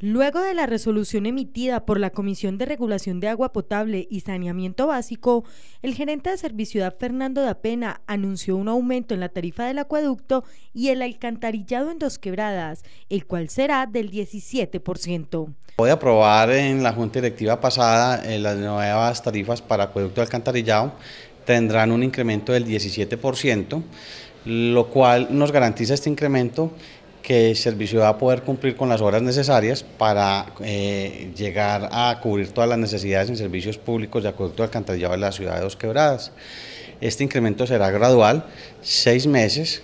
Luego de la resolución emitida por la Comisión de Regulación de Agua Potable y Saneamiento Básico, el gerente de Servicio Serviciudad Fernando de Apena anunció un aumento en la tarifa del acueducto y el alcantarillado en dos quebradas, el cual será del 17%. Voy a aprobar en la Junta Directiva pasada eh, las nuevas tarifas para acueducto y alcantarillado. Tendrán un incremento del 17%, lo cual nos garantiza este incremento que el servicio va a poder cumplir con las horas necesarias para eh, llegar a cubrir todas las necesidades en servicios públicos de acueducto alcantarillado de la ciudad de Dos Quebradas. Este incremento será gradual, seis meses,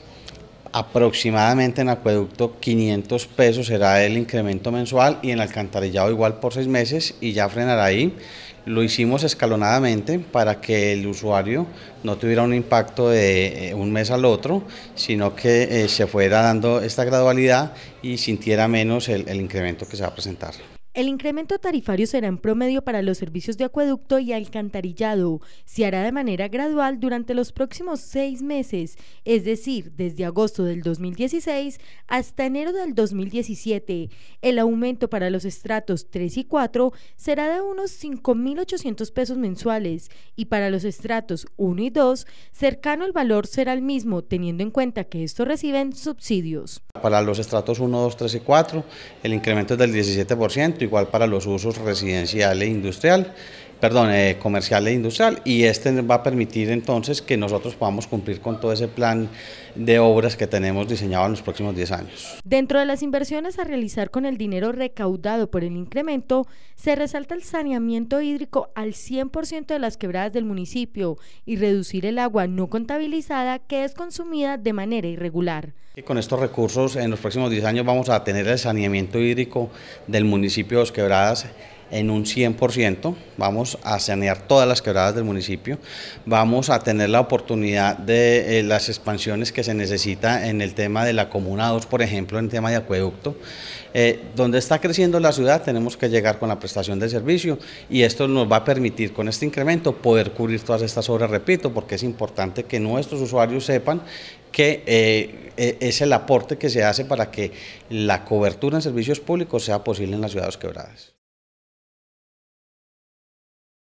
aproximadamente en acueducto 500 pesos será el incremento mensual y en alcantarillado igual por seis meses y ya frenará ahí. Lo hicimos escalonadamente para que el usuario no tuviera un impacto de eh, un mes al otro, sino que eh, se fuera dando esta gradualidad y sintiera menos el incremento que se va a presentar. El incremento tarifario será en promedio para los servicios de acueducto y alcantarillado. Se hará de manera gradual durante los próximos seis meses, es decir, desde agosto del 2016 hasta enero del 2017. El aumento para los estratos 3 y 4 será de unos 5.800 pesos mensuales y para los estratos 1 y 2 cercano el valor será el mismo, teniendo en cuenta que estos reciben subsidios. Para los estratos 1, 2, 3 y 4 el incremento es del 17% igual para los usos residencial e industrial perdón, eh, comercial e industrial y este va a permitir entonces que nosotros podamos cumplir con todo ese plan de obras que tenemos diseñado en los próximos 10 años. Dentro de las inversiones a realizar con el dinero recaudado por el incremento, se resalta el saneamiento hídrico al 100% de las quebradas del municipio y reducir el agua no contabilizada que es consumida de manera irregular. con estos recursos en los próximos 10 años vamos a tener el saneamiento hídrico del municipio de Los Quebradas en un 100%, vamos a sanear todas las quebradas del municipio, vamos a tener la oportunidad de eh, las expansiones que se necesita en el tema de la Comuna 2, por ejemplo, en el tema de acueducto. Eh, donde está creciendo la ciudad tenemos que llegar con la prestación de servicio y esto nos va a permitir con este incremento poder cubrir todas estas obras, repito, porque es importante que nuestros usuarios sepan que eh, e-, es el aporte que se hace para que la cobertura en servicios públicos sea posible en las ciudades quebradas.